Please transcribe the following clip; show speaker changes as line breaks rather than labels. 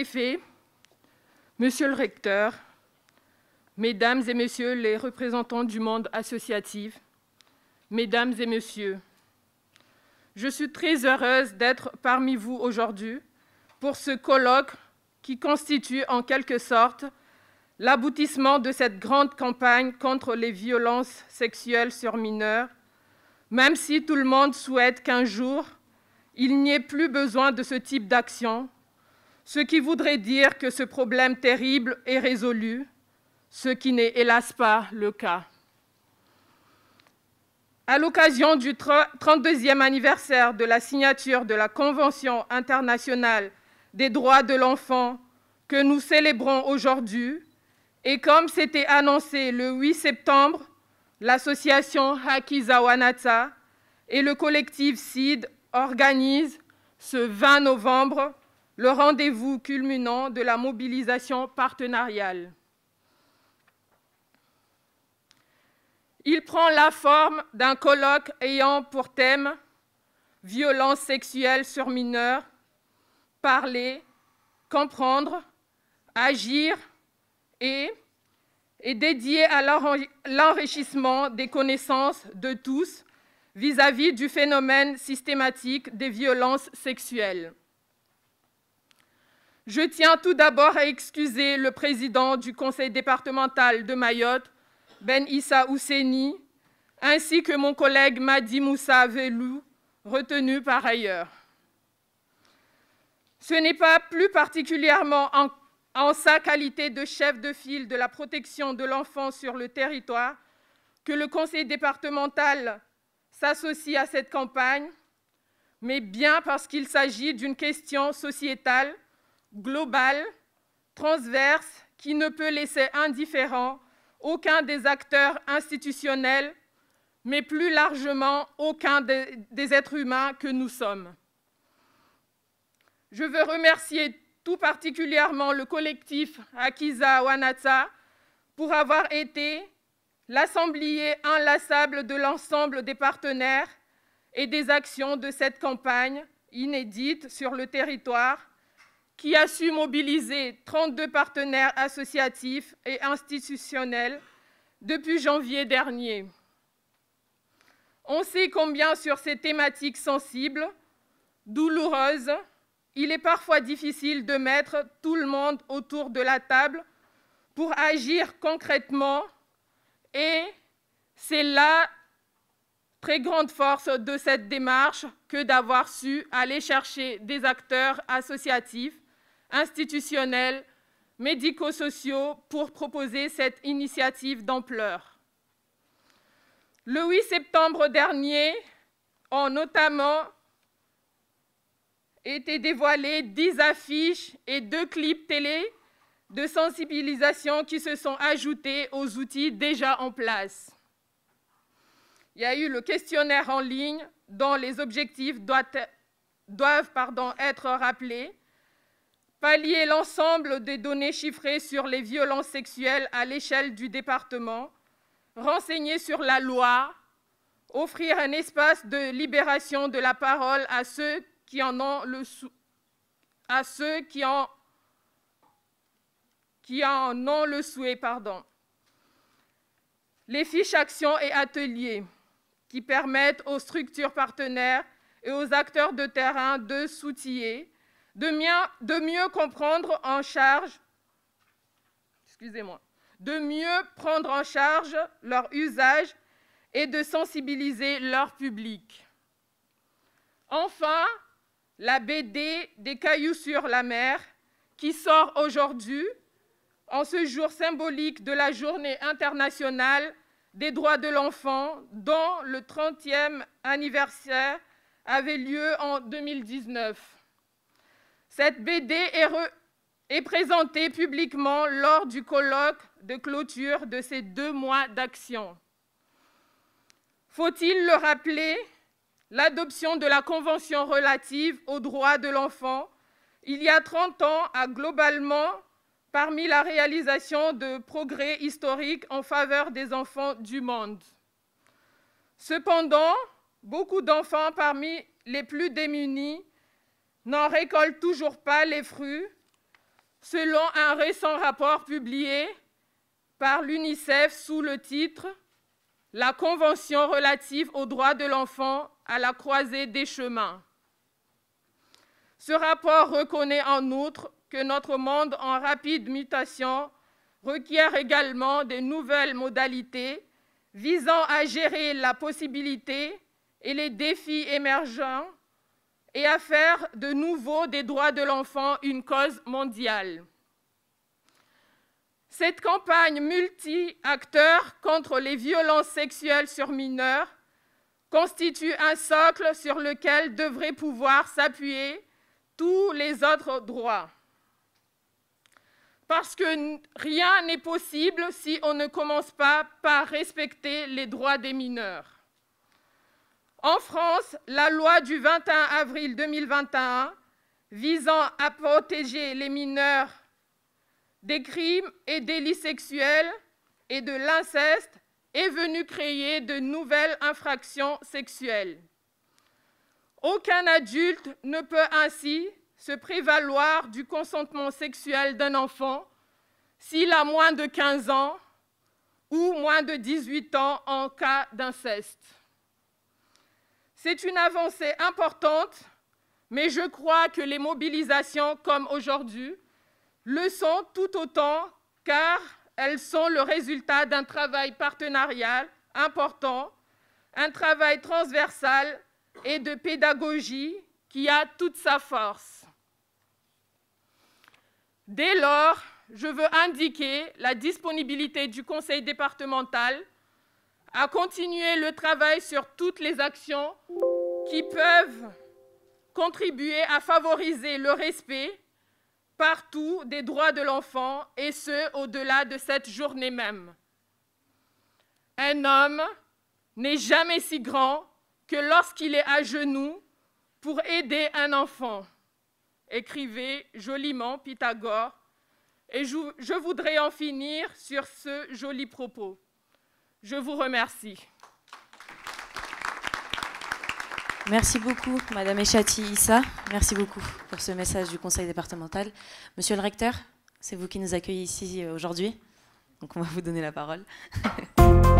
effet, monsieur le recteur, mesdames et messieurs les représentants du monde associatif, mesdames et messieurs, je suis très heureuse d'être parmi vous aujourd'hui pour ce colloque qui constitue en quelque sorte l'aboutissement de cette grande campagne contre les violences sexuelles sur mineurs, même si tout le monde souhaite qu'un jour, il n'y ait plus besoin de ce type d'action ce qui voudrait dire que ce problème terrible est résolu, ce qui n'est hélas pas le cas. À l'occasion du 32e anniversaire de la signature de la Convention internationale des droits de l'enfant que nous célébrons aujourd'hui, et comme c'était annoncé le 8 septembre, l'association Hakizawanata et le collectif SID organisent ce 20 novembre le rendez-vous culminant de la mobilisation partenariale. Il prend la forme d'un colloque ayant pour thème violence sexuelle sur mineurs, parler, comprendre, agir et est dédié à l'enrichissement des connaissances de tous vis-à-vis -vis du phénomène systématique des violences sexuelles. Je tiens tout d'abord à excuser le président du conseil départemental de Mayotte, Ben Issa Ouseni, ainsi que mon collègue Madi Moussa Velou, retenu par ailleurs. Ce n'est pas plus particulièrement en, en, sa qualité de chef de file de la protection de l'enfant sur le territoire que le conseil départemental s'associe à cette campagne, mais bien parce qu'il s'agit d'une question sociétale globale, transverse, qui ne peut laisser indifférent aucun des acteurs institutionnels, mais plus largement aucun des, êtres humains que nous sommes. Je veux remercier tout particulièrement le collectif Akiza Wanata pour avoir été l'assemblée inlassable de l'ensemble des partenaires et des actions de cette campagne inédite sur le territoire qui a su mobiliser 32 partenaires associatifs et institutionnels depuis janvier dernier. On sait combien sur ces thématiques sensibles, douloureuses, il est parfois difficile de mettre tout le monde autour de la table pour agir concrètement et c'est la très grande force de cette démarche que d'avoir su aller chercher des acteurs associatifs institutionnels, médico-sociaux pour proposer cette initiative d'ampleur. Le 8 septembre dernier ont notamment été dévoilées 10 affiches et deux clips télé de sensibilisation qui se sont ajoutés aux outils déjà en place. Il y a eu le questionnaire en ligne dont les objectifs doivent, être rappelés, pallier l'ensemble des données chiffrées sur les violences sexuelles à l'échelle du département, renseigner sur la loi, offrir un espace de libération de la parole à ceux qui en ont le souhait. Pardon. Les fiches actions et ateliers qui permettent aux structures partenaires et aux acteurs de terrain de s'outiller de, mieux comprendre en charge, excusez-moi, de mieux prendre en charge leur usage et de sensibiliser leur public. Enfin, la BD des cailloux sur la mer qui sort aujourd'hui en ce jour symbolique de la journée internationale des droits de l'enfant dont le 30e anniversaire avait lieu en 2019. Cette BD est, présentée publiquement lors du colloque de clôture de ces deux mois d'action. Faut-il le rappeler, l'adoption de la Convention relative aux droits de l'enfant il y a 30 ans a globalement parmi la réalisation de progrès historiques en faveur des enfants du monde. Cependant, beaucoup d'enfants parmi les plus démunis n'en récolte toujours pas les fruits, selon un récent rapport publié par l'UNICEF sous le titre La Convention relative aux droits de l'enfant à la croisée des chemins. Ce rapport reconnaît en outre que notre monde en rapide mutation requiert également de nouvelles modalités visant à gérer la possibilité et les défis émergents et à faire de nouveau des droits de l'enfant une cause mondiale. Cette campagne multi-acteurs contre les violences sexuelles sur mineurs constitue un socle sur lequel devraient pouvoir s'appuyer tous les autres droits. Parce que rien n'est possible si on ne commence pas par respecter les droits des mineurs. En France, la loi du 21 avril 2021 visant à protéger les mineurs des crimes et délits sexuels et de l'inceste est venue créer de nouvelles infractions sexuelles. Aucun adulte ne peut ainsi se prévaloir du consentement sexuel d'un enfant s'il a moins de 15 ans ou moins de 18 ans en cas d'inceste. C'est une avancée importante, mais je crois que les mobilisations comme aujourd'hui le sont tout autant car elles sont le résultat d'un travail partenarial important, un travail transversal et de pédagogie qui a toute sa force. Dès lors, je veux indiquer la disponibilité du Conseil départemental à continuer le travail sur toutes les actions qui peuvent contribuer à favoriser le respect partout des droits de l'enfant, et ce, au-delà de cette journée même. Un homme n'est jamais si grand que lorsqu'il est à genoux pour aider un enfant, écrivait joliment Pythagore, et je voudrais en finir sur ce joli propos. Je vous remercie. Merci beaucoup, Madame Echati Issa. Merci beaucoup pour ce message du Conseil départemental. Monsieur le recteur, c'est vous qui nous accueillez ici euh, aujourd'hui. Donc on va vous donner la parole.